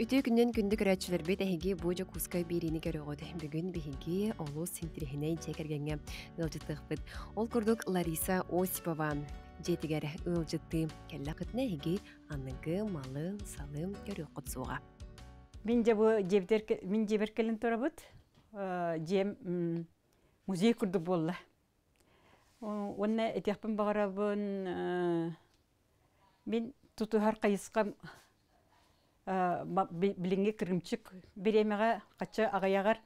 Үтө күннен күндік рәтшілербет әйге бұжы кускай берені көрі ғоды. Бүгін бігінге олу сентіріхіне жекергенге ұлжыттықпыд. Ол күрдік Лариса Осипова. Жетігер ұлжытты кәлі қытны әйге аныңғы малы салым көрі құтсуға. Мен де бұл жебір кәлін тұрабыд. Э, Жем музей күрді болы. Оны әтекпін бағарабын э, мен тұтығар қайысқам Э, билинге кырымчык беремеге кача агаягар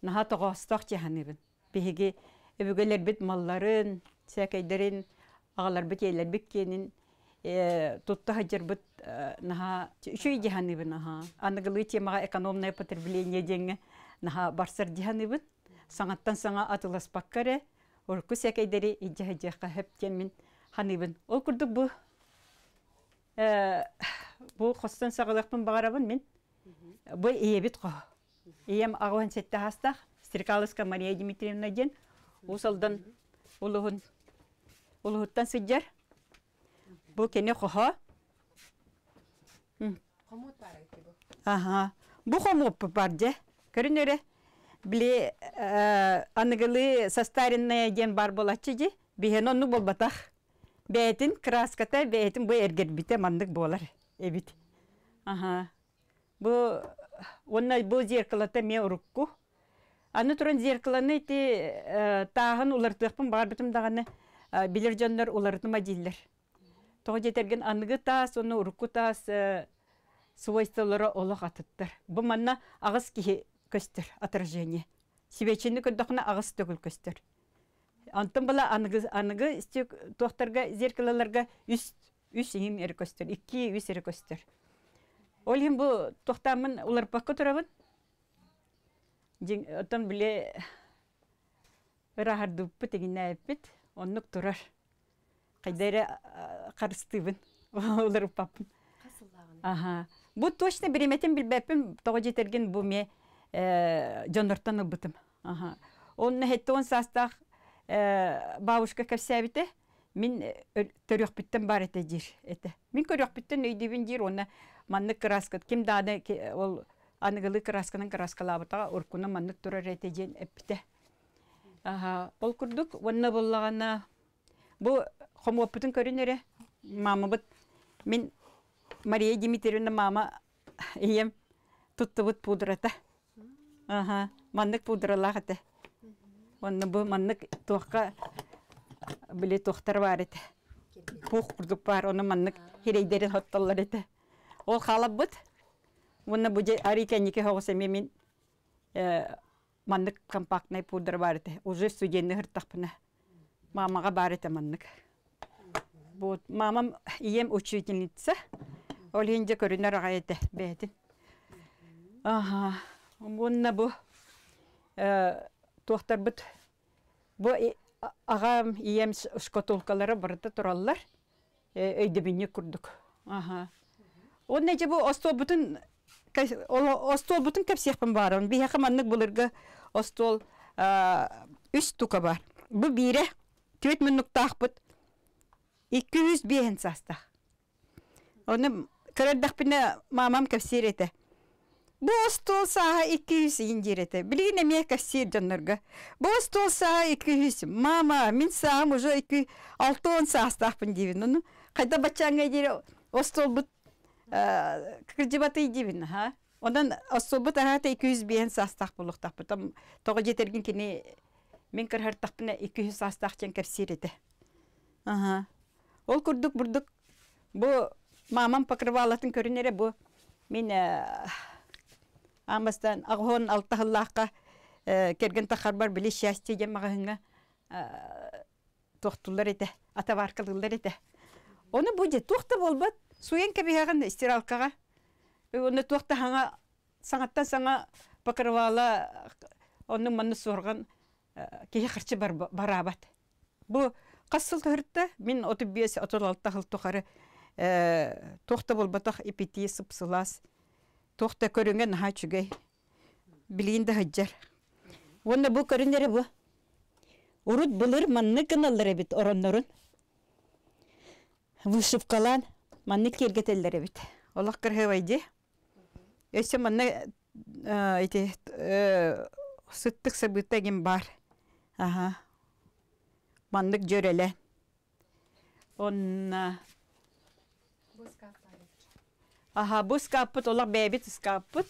наха тогостох беге биһиги эбүгелербит малларын сякейдерин агаларбит эйлербит кенин э, тутта хаджарбыт э, наха үшүй диханыбын аха аныгылы темага экономное потребление деңе наха барсыр диханыбын саңаттан саңа атыласпаккаре орку сякейдери иджахаджаха хептемин ханыбын ол курдук бу Бұл қостан сагылыкпын бағарабын мен. Бұл иебит ко. Ием агын сетте астақ Стрикалыска Мария Дмитриевна ден усалдан улугун улугуттан сыджар. Бу кене хохо. Хомут бар бу. Ага. Бу хомут бар же. өре, біле э, анығылы состаренная ден бар болачы Бихен бол батақ Бәйтін краската, бәйтін бұй әргер біте мандық болар эбит. Ага. Бу онна бу зеркалата мен урукку. Аны туран зеркаланы ти тагын улартыкпын бар битим даганы билер жоннор улартыма диллер. Тоғы жетерген аныгы тас, оны урукку тас суайстылары олық атыттыр. Бу манна агыс ки көстір отражение. Свечені күндіқына ағыс төгіл көстір. Антын бала аныгы, аныгы стек тоқтарға зеркалаларға үст үс иһим эркөстөр, икки үс эркөстөр. Ол хим бу тохтамын улар пакка турабын. Дин отон биле рахар дуппы тегине эппит, оннук турар. Кайдайра карыстыбын, улар паппын. Ага. Бу точно береметен билбеппин, тога жетерген бу ме э, жонортан ылбытым. Ага. Онны хетте он састах э, бабушка кепсәбите. Мин э, төрөкпүттен бар эте жир эте. Мин көрөкпүттен өйдөбүн жир оны манны краска ким дааны ол аныгылы красканын краскалабыта оркуна маннык турар эте жен эппите. Аха, ол курдук онна боллагана бу хомоппутун көрүнөрө мамабыт. Мен Мария Дмитриевна мама ием туттубут пудрата. Аха, маннык пудралах эте. Онна бу маннык туакка биле тохтар бар еді Пух курдук бар, оны маннык хирейдерин хотталлар ит. Ол халап бут. Уны бу арикеннике хогоса мемин э, маннык компактный пудр бар еді Уже студентны хыртакпына. мамаға бар ит маннык. Вот мамам ием учительница. Ол енді көрінер ага еді бетин. аха Уны бұ э тохтар бут. Бу ағам ием шкатулкалары барда э, өйді өйдебинне күрдік аха он нәже бу остол бутун остол бутун кепсехпин барын бияка маннық бұлырғы остол үш тука бар бу бире төт мүннүк тахпыт эки жүз бехин састах оны кырдахпине мамам кепсер еті Боз тол саха 200 индирете. Блин, мне кассир донорга. Боз тол 200. Мама, мен сам уже Алтон саха қайда бачаңға дере остол бұт кіржібаты девин. Ха? остол бұт састақ болуқтақ. тоғы жетерген кені мен 200 Ол мамам Мен амастан агон алтаһыллаакка э, керген тахарбар били счастье тоқтылар э, тохтуллар ата атаваркалылар эте оны будет тухта болбат суен кебиһаган стиралкага э, оны тухта хаңа саңаттан саңа покрывала оны манны сорган бар барабат бу қассыл көрді мен отуббес отолалта хыл тухары тохта болбатах эпития сыпсылас тоқта көрінген наха чүгей билиинде хаджар онна бу көрүнере бу урут былыр манны кыналлар эбит ороннорун вышып калан манны әбіт. Олақ олак кырхыбайды Өсі манны сұттық э, э, сыттык сыбытагин бар жөрелі. Онна... Бұл сқақ Aha bu skapıt olan bebit skapıt.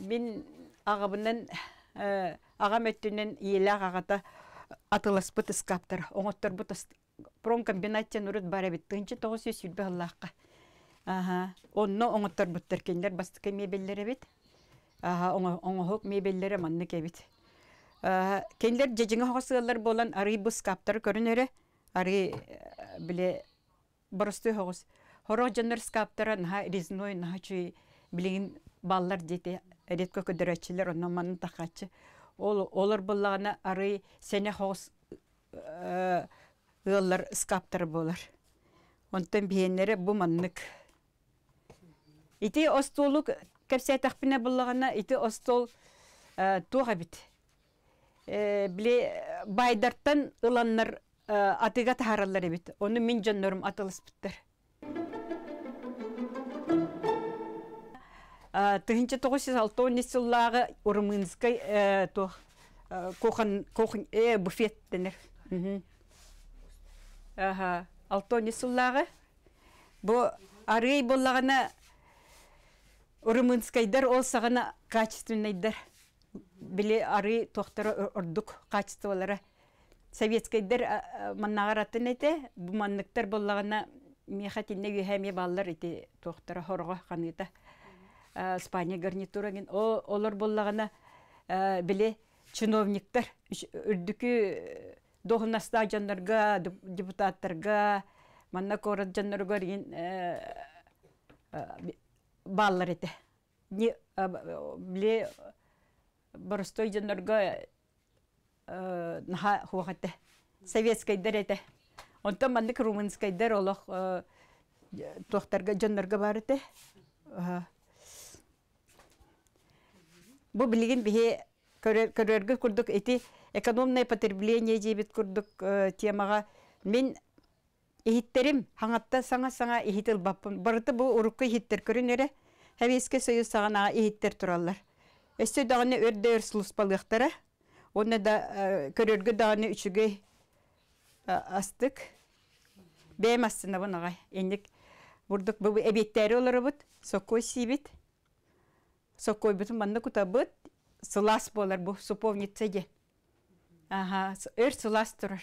Bin ağabından e, ağam öttünden ағағата ağata atılıspıt skaптар. Оңоттар бұт промкомбинатия нұрыт бары бит. Тынчы 900 сүлбе Аллахқа. Aha. Онно оңоттар бұттар кендер бастықы мебеллері бит. Aha, оңоғық мебеллері манны кебит. Кендер жежіңі хоғысығылар болан ары бұ скаптар көрінері. Ары біле бұрысты хоғыс. Хорох жаннар скаптара наха резной наха чуй билигин баллар дети редко көдөрөчүлөр онон манын тахачы. Ол олар буллагана ары сене хос э, ыллар скаптар болар. Онтон биеннери бу маннык. Ити остолук кепсетахпина буллагана ити остол э, туга бит. Э, Биле байдарттан ыланнар атыга тахаралар бит. Оны мен аталыс атылыспыттар. тыһынчы тоғыз жүз алтооннес жыллааға урмынской то э, э, кохан кохан э буфет денер аха алтооннес жыллааға бу арый боллагана урмынскайдар ол сағана качественныйдер биле арый тоқтыры ордук качестволары советскийдер маннағаратын бу бұманныктар боллагана мехатинне күйһәме баллар ити тохтора хорға ханыта Э, Испания о олар боллағана э, біле чиновниктер үрдүкү э, доғынаста жаннарға депутаттарға манна корат жаннарға баллар ете не біле боростой жаннарға наха хуахате советский дер ете онтан мандык румынский дер олох тохтарга жаннарға бар ете Бу билигин бихе көрөргө курдук эти экономное потребление дебит курдук э, темага мен Ихиттерим хаңатта саңа саңа ихитил баппын. Барыты бу урукка ихиттер көрүнөрө. Хәвиске союз сагана ихиттер тураллар. Эссе дагыны өрдө өрслус балыктары. Оны да э, көрөргө дагыны үчүгө э, астык. Бем астына бунага. Эндик бурдук бу эбеттери олорубут, сокой сибит сокой бутун манна кутабыт сылас болар бу суповницеге Ага, эр сылас турар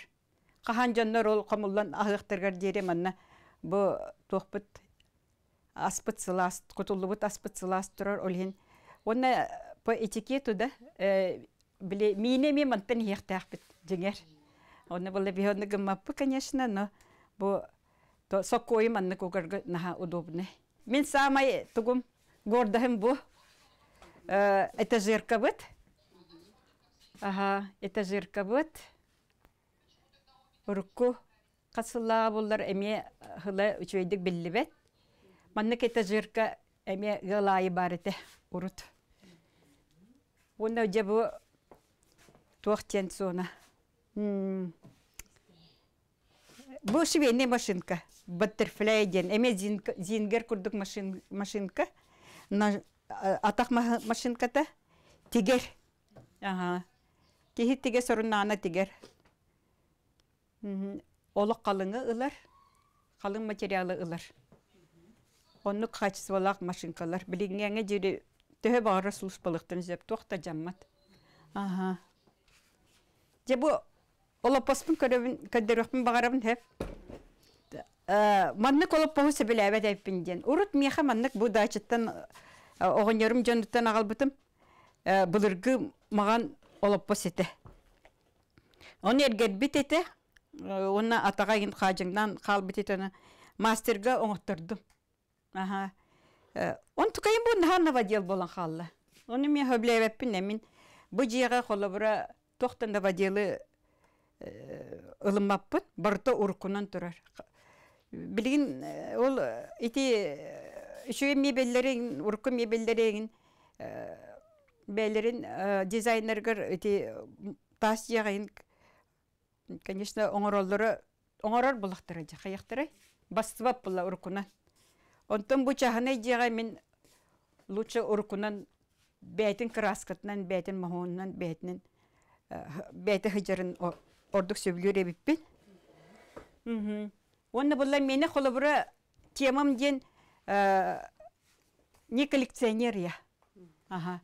кахан жаннар ол комуллан ахыктыргар дере бұл бу тохпыт аспыт сылас кутуллубут аспыт сылас турар олхин онна по этикету да биле мийне ми мантын хехтахпыт жеңер бұл болла бионны гыммаппы конечно но бұл сокой манна кугарга наха удобны мен самай тугум гордахым бу Э, этажерка вот. Ага, этажерка вот. Урку бұлдар буллар эме э, хыла үчөйдик биллибет. Маннык этажерка эме гылайы бар эте урут. Онда жабы туахтен сона. Бу швейный машинка. Баттерфляйден. Эме зингер курдук Машинка атақ машинката тигер. Ага. Кихи тиге ана тигер. Олық қалыңы ылар, қалың материалы ылар. Онны качестволақ машинкалар. Билингеңе жири төһө баары сулуспалыктын жеп Тоқта жаммат. Ага. Же бу олопоспун көрөбүн көдөрөкпүн багарабын хеп. Э, маннык олоппоһу себелебе деппин ден. Урут меха маннык бу дачыттан оғонерім жөндіттен ағалбытым э, бұлырғы маған олаппас ете. Оны ергербит ете, э, оны атаға ген қажыңдан қалбит ете, оны мастерға оңыттырдым. Э, он тұқайын бұл нағанова дел болан қалла. Оны мен хөблейбеппін әмін. Бұ жиға қолы бұра тоқтан дава делі ылымаппын, барыта ұрқынан тұрар. Білген ол ете Үші мебеллерін, ұрқы мебеллерін, бәлерін дизайнергер өте тас яғын, конечно, оңыролдары, оңырар бұлықтыры, қаяқтыры, бастывап бұла ұрқынан. Онтын бұ чағынай деға мен лучше ұрқынан бәйтін краскатынан, бәйтін мағуынан, бәйтін бәйті хыжарын ордық сөбілер ебіппен. Оны бұлла мені қолыбыра темам ден Э, не коллекционер я. Ага.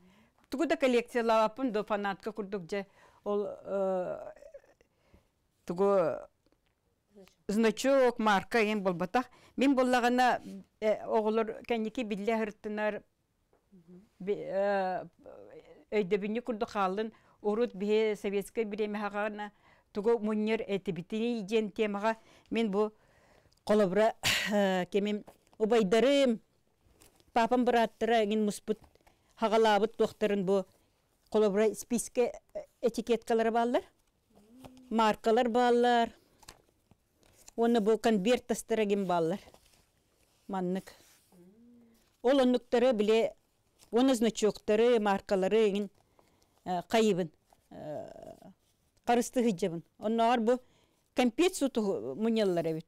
Тугуда коллекция лавапын до фанатка курдук же ол э, тугу значок марка ен болбата Мен боллагана э, оголор кәнеке билле хырттынар өйдөбүнү курду халын урут бие советское время хагана тугу муннер этибитини иген темага мен бу колобра кемем убайдарым папам бұраттыра ген мұспыт хағалабыт доқтырын бұ бұра списке э, этикеткалар баллар маркалар баллар оны бұл конверт тастыра ген баллар маннық ол оннуктары біле оны значоктары маркалары ген қайыбын э, қарысты э, оны оннар бұ компетсу тұғы әбет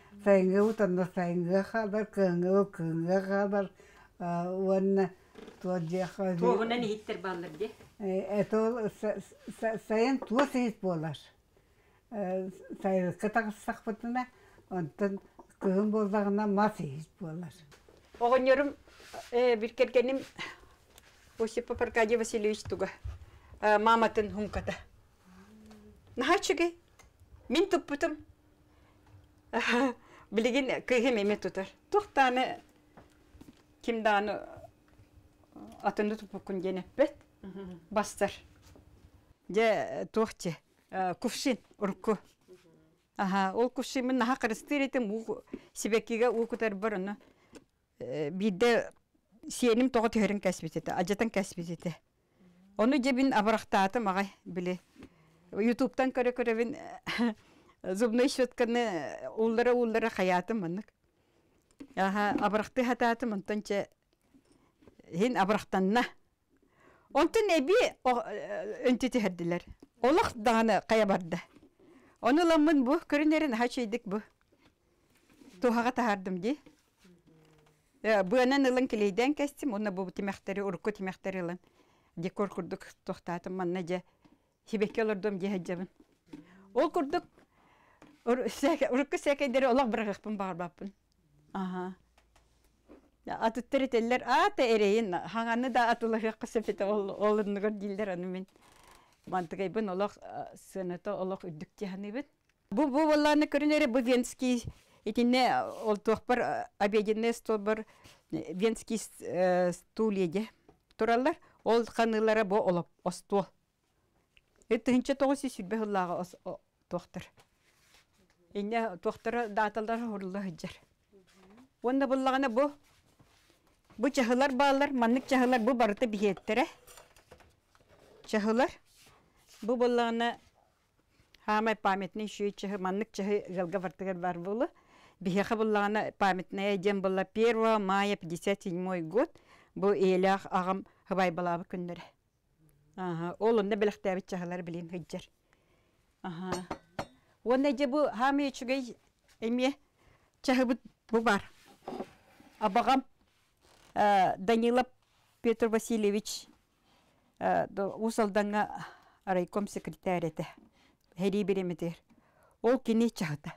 fäinge utan fäinge habar könge och könge habar uonna tuodjeha tuovuna nihitter сайын etol sayan tuo sehit bolar сақ taqsaq butuna ondan Осипов Аркадий Васильевич туга маматын мен билигин кыһым эми тутар тухтааны кимдааны атынды тупукун женеппет бастар же тухчи кувшин урку аха ол кувшин мен наха кырыстыритим у себекиге у кутар бар ону бидде сиэним того төһөрүн кәсбитете ажатан кәсбитете ону же бин абарахтааты магай били ютубтан көрө көрө зубной щетканы уллары уллары хаятым мынык. Аха, абрахты хататы мынтанча хин абрахтанна. Онтын эби э, өнтети хердилер. Олах даны кая барды. Оны ламын э, бу көрінерін хачайдык бу. Тухаға тахардым де. Бұғанан ылын келейден кәстім, оны бу тимәқтері, ұрқы тимәқтері ылын. Декор күрдік тоқтатым, манна же хибекке олырдым дехаджабын. Ол күрдік Урукка сәкәйдәре олақ бірағықпын баппын. Аха. Атыттыр етелер аты әрейін, хаңаны да атылығы қысып еті олынығыр дейлер аны мен. Мантығай бұн олақ сынаты олақ үддікте ханы бұн. Бұл бұл оланы көрінері бұл венский етіне ол тоқ тоқпар обеденне стол бір венский стул еде тұралар. Ол қанылары бұл олап остол. Өттігінші тоғысы сүрбе ұллағы тоқтыр. Инне тохтары даталар хурулы Онда буллагына бу бу чахылар баллар, маннык чахылар бу барыты бихеттере. Чахылар бу буллагына хамай памятный шүй чахы маннык чахы жалга вартыгар бар булы. Бихеха буллагына памятная ден була 1 мая 57 год. Бу элях агым хыбай балабы күндәре. Ага, олында белектәбит чахылар билин хыджар. Ага. Онда же бұл хамы үшігей әме чағыбыт бұл бар. Абағам Данилов Петр Васильевич усалданға райком секретаряты хәри беремедер. Ол кене чағыда.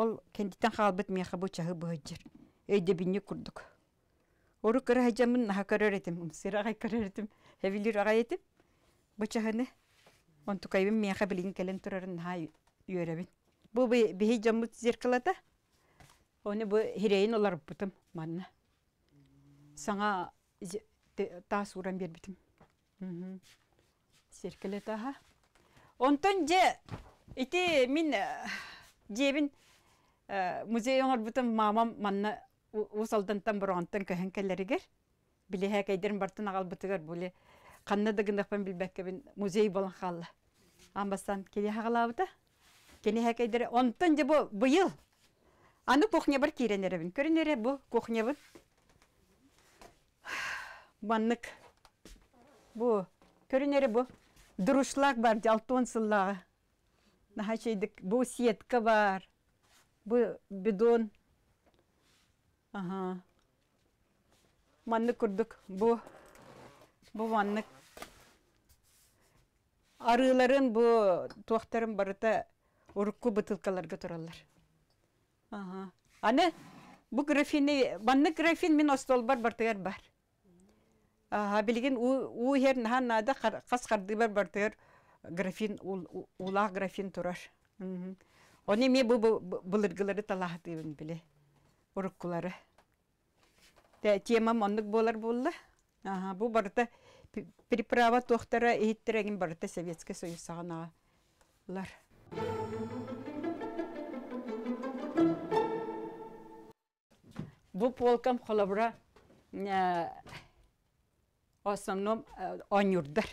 Ол кендітен қалбыт мен қабы чағы бұғыджыр. Өйде біне күрдік. Оры кірі хәжамын наға көрер етім. Сырағай көрер етім. Хәвілер ағай етім. Бұчағыны. Он тұқайбын мен қабілін кәлін тұрарын наға үйеремін. Бұл бихи жаммут зеркалата. Оны бу хирейин олар бұтым манна. Саңа тас уран бербитим. Зеркалата ха. Онтон же ити мин жебин э, э, музей оңар бұтым мамам манна усалдантан бұрғантан көһен келлерігер. Біле хәкәйдерін бартын ағал бұтығар бұле. Қанна дығындықпен білбәккебін музей болан қалла. Амбастан келе хағалабыта. Кенеһәкәйдәре онтон же бу быйыл. Аны кухня бар киренеребин. Көренере бу кухня бу. Бу көренере бу. Дурушлак бар, жалтон сыллагы. Нахачейдик бу сетка бар. Бу бидон. Ага. Манны курдук. Бу бу ваннык. Арыларын бу тохтарын барыта урукку бутылкаларга тураллар. Ага. Аны бу графини, банны графин мен остол бар бартыгар бар. Ага, билген у хер нада кас карды бар бартыгар графин ул улах графин турар. Оны ме бу булыргылары талаһы дибин биле. Уруккулары. Те тема мондук болар булды. Ага, бу барта приправа тохтара эйттерегин барта Советский Союз сагана. Bu полкам холобра в основном онюрдыр.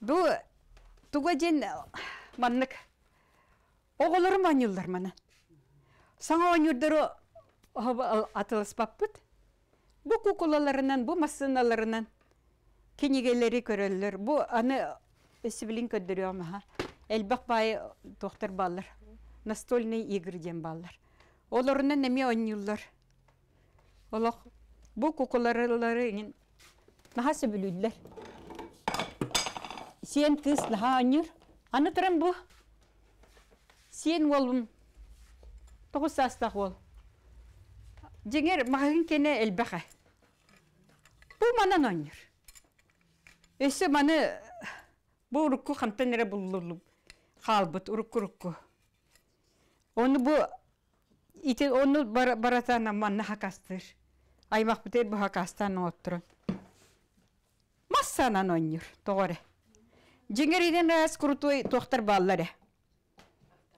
Бу туга ден маннык оголорум онюлдар мана. Саңа онюрдыру атылыспаппыт. Бу кукулаларынан, бу массыналарынан кенегелери көрөллөр. Бу аны эсибилин көддөрү омаха. Эльбак бай тохтар баллар. Настольные игры дем баллар. Оларына неме ойнюллар. Олақ бұл кукуларылары наха сөбілудлер. Сен кыз наха ойнюр. Аны тұрам бұл. Сен олым. Тоғыз астақ ол. Жеңер мағын кене элбақа. Бұл манан ойнюр. Өсі маны бұл ұрыққы қамтан әрі бұлылылып halbıt uruk urukku. Onu bu ite onu bar baratana manna hakastır. Ay mahbuter bu hakastan oturun. Massanan onyur doğru. Cingeriden ras kurutu doktor balları.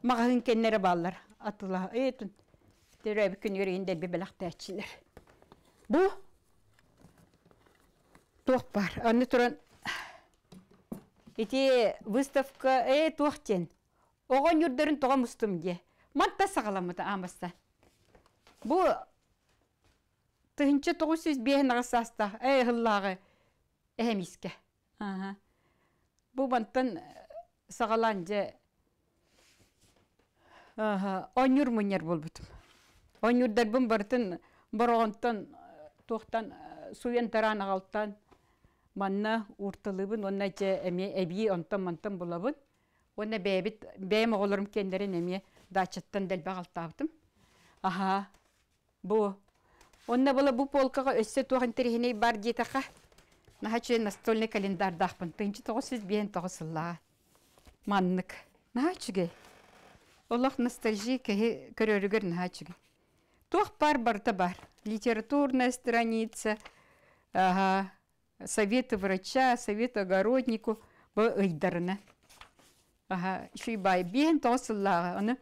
Mağın kendileri ballar. Atıla etun. Dere bir gün yüreğinde bir belak Bu Tohbar. Anne turan Эти выставка э тохтен. Оған юрдерин тоға мұстым де. Матта сағаламыды амыста. Бу тыгынчы 905 нагасаста. Э хыллагы. Эхемиске. Ага. Бу бантын э, сағалан же Ага, онюр мунер болбутым. Онюрдар бын бартын борогонтон тоқтан, э, суен тараны қалттан, манна урталыбын, онна че эми эби онтам мантан болабын. Онна бэбит, бэм оғылырым кендерін эми дачаттан дәлбәғ алтаптым. Аха, бу. Онна бұла бұ полкаға өссе туған терехіне бар детақа. Наха че настольный дақпын. тынчы тоғыз сіз бейін тоғыз сылла. Маннык. Наха чүге. Олақ ностальжи кәхі көрөрігір наха чүге. Туақ бар барта бар. Литературная страница. Ага, советы врача, советы огороднику бұл ыйдарына. Аха, шуйбай, бейін тосыллағы, оны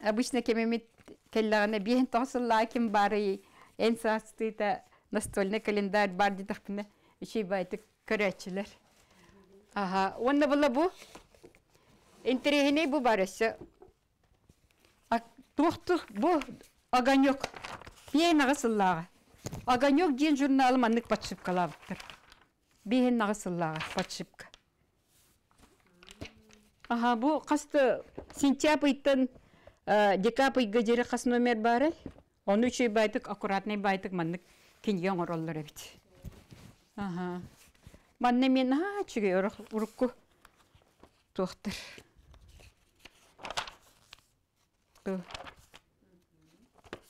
обычно кемемет келлағына бейін тосыллағы кем бары, ән састыйта настольный календарь бар дедіқпіне, шуйбайды көрәтшілер. Аха, онна бұла бұ, интерегіне бұ барысы. Тоқтық бұ огонек, бейін ағысыллағы. Огонек ден журналым анық батшып қалабыптыр бейін нағысыллаға подшипка. Аха, бұл қасты сентябрь иттен э, декабрь гедері қасын номер бары. Оны үші байтық, аккуратный байтық мандық кенген ораллар әбіт. Аха. Манны мен ха чүге ұрыққы тоқтыр.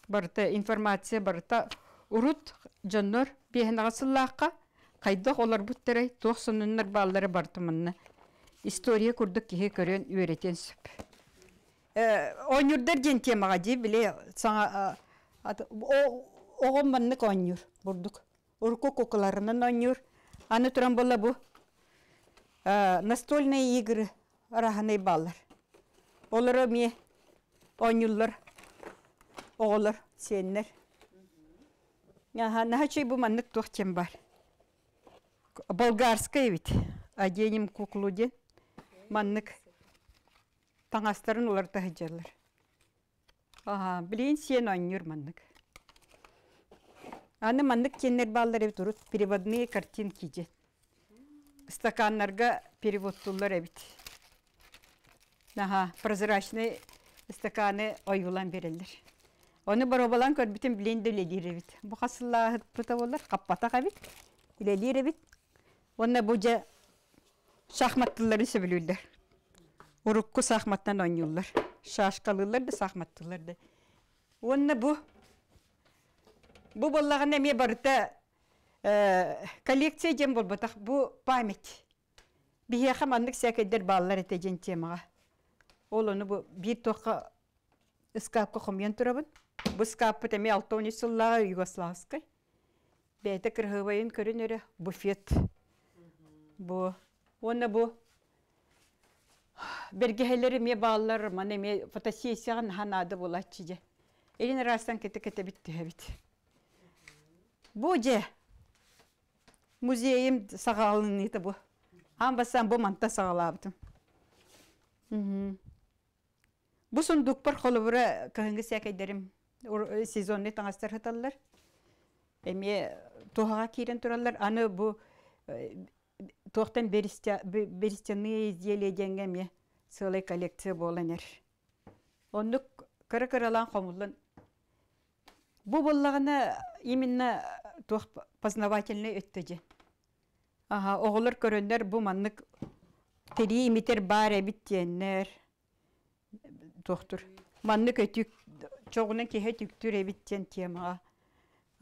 Барыта информация, барыта ұрыт, жаннор, бейін нағысыллаға Кайдах олар бұттырай, тоқ сұныннар баллары бартымынны. История күрдік кеге көрен үйретен сүп. Онюрдар ден темаға дей біле, саңа оғын маннық онюр бұрдық. Урку кукаларынан онюр. Аны тұран бола бұ. Настольные игры арағанай баллар. Олары ме онюрлар, оғылар, сенлер. Наха чай бұ маннық тоқ тем бар. болгарская ведь оденем куклу де маннык таңастарын олар тахыджалар ага билен сен оннюр маннык аны манник кеннер баллар эбит урут переводные картинки же стаканнарга перевод туллар эбит ага прозрачный стаканы ойгулан берелер Оны баробалан көрбітін білен дөлелер эбит. Бұқасылла бұта болар, қаппата қабит, илелер эбит, Онна буҗа шахматтылар исе билүләр. Урукку шахматтан ойнулар. Шашкалылар да шахматтылар да. Онна бу бу боллаган эме барыта э, коллекция дем болбатах бу память. Бие хамандық сәкедер баллар этеген темага. Ол оны бу бир тоққа ыскапка хомян турабын. Бу скаппы теме алтони сыллага югославской. Бәйті кірғыбайын көрінері буфет. Буфет bu. Onu bu belgeheleri me bağlar mane же. Елін растан bulaşçıcı. Elin rastan kete kete bitti evet. Bu ce müzeyim sağalınıydı bu. Ambasan bu mantta sağalabdım. Тохтан берестяные изделия денгеме целый коллекция боланер. Оннук кыры-кырылан хомулын. Бу боллагына именно тоқ познавательный өттөжі. Аға, оғылыр көрендер бұ маннык тери имитер бар әбіт тиеннер. Маннык өтүк, чоғынан темаға.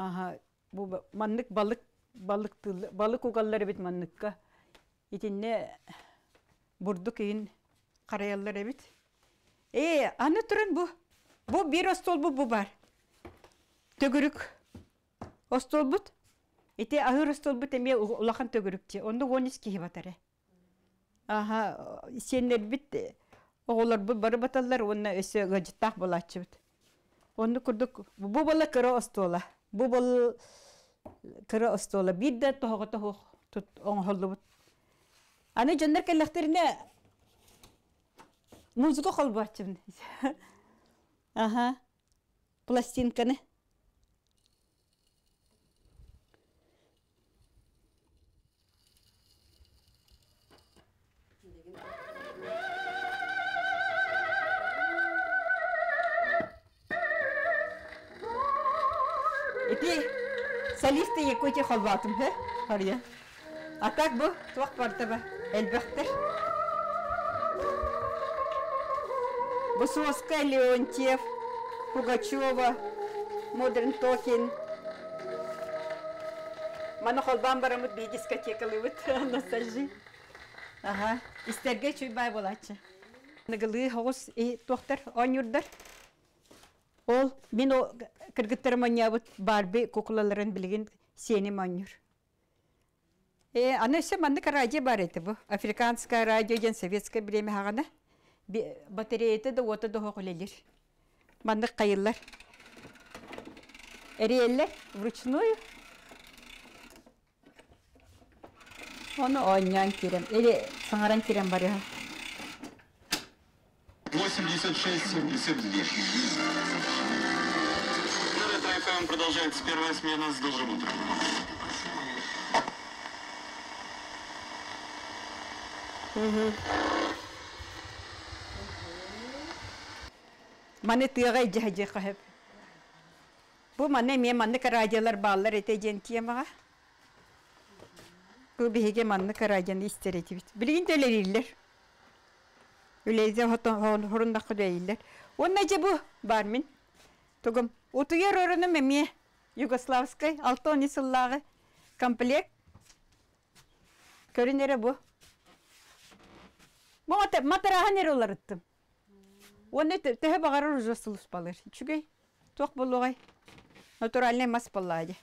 Аға, бу маннык балык, балык, балык угаллар әбіт манныкка итинне бурдук ийин караяллар эбит э аны туран бу бу бир остолбу бу бар төгүрүк остолбут ите агыр остолбут эме улахан төгүрүкче онду онис киһи батаре аха сеннер бит э, оголор бу бары баталлар онна өсө гаджеттах болачыбыт онду курдук бу бала кыра остола бу бол кыра остола бир да тохогото хох тут оңхоллубут Ana jönder kellerlerine музыка холбачым. Ага. Пластинканы. Эти солисты якой-то холбатым, хэ? Харья. Атак бу туак бардыба, элбәхтер. Бусовская Леонтьев, Пугачева, Модерн Токин. Мана холбан барамыт бей өт, ностальжи. Ага, істерге чуйбай болачы. Нагылы хоғыз и тоқтар, он Ол, мен о кіргіттерім онябыт барбы кукулаларын білген сені манюр. Э, аны все маннык радио бар еді бұ. Африканское радио, ен советское білеме ағаны. Батареяты да оты да хоғылелер. Маннык қайылар. Әреелер вручную. Оны ойнян керем. Или сыңаран керем бар 86-72. продолжается первая смена с добрым утром. Маны тыға жаһжы қаһып. Бу маны мен маны карадиялар баллар етеген темаға. Бу биһиге маны карадияны истер етебит. Билген төлелерлер. Үлейзе хотон хорунда кудайлер. Онна же бу бар мен. Тугум утуер орыны Югославскай, Югославской алтон исыллагы комплект. Көрінері бұл нер олар ұттым. Оны тэхэ бағарар ужасылыс балыр. Чүгей, тоқ болуғай. Натуральный мас болады.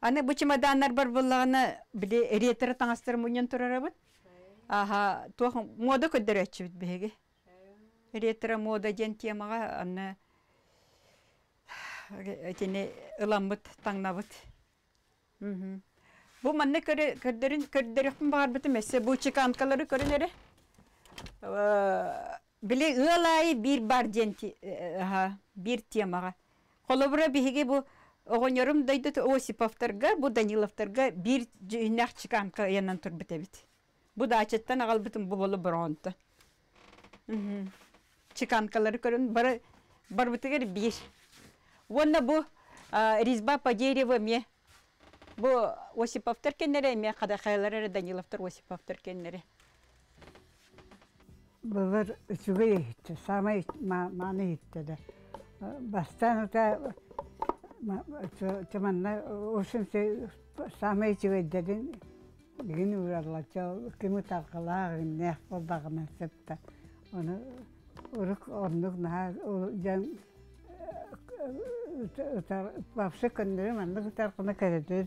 Аны бұ чемоданлар бар болағына біле ретірі таңастыр мұнен тұрарабын. Аха, тоқ мода көддер әтші біт беге. Ретірі мода ден темаға аны әтіне таңна таңнабыт. Мхм. Bu manne kere kerderin kerderikten bahar bitti mesela bu çıkankaları kerelere bile ılalay bir barjenti e, e, ha bir tiyamaga. Kolabra bihige bu oğunyorum daydı Osipovtarga bu Danilovtarga bir cünek çıkanka yanan tur bitebit. Bu da açıttan ağal bütün bu bolu Резьба по дереву Бу Осиповтар кеннере, мен қадақайлары Даниловтар Осиповтар кеннере. Бұлар үшіге етті, сама маны етті да. Э, бастан ұта жаманна ұшын сама етіге деден, гін ұралла, кімі тағылаға, не қолдағына септі. Оны ұрық орнық наға, жан бапсы э, э, көндірі, мандық тарқына кәреді.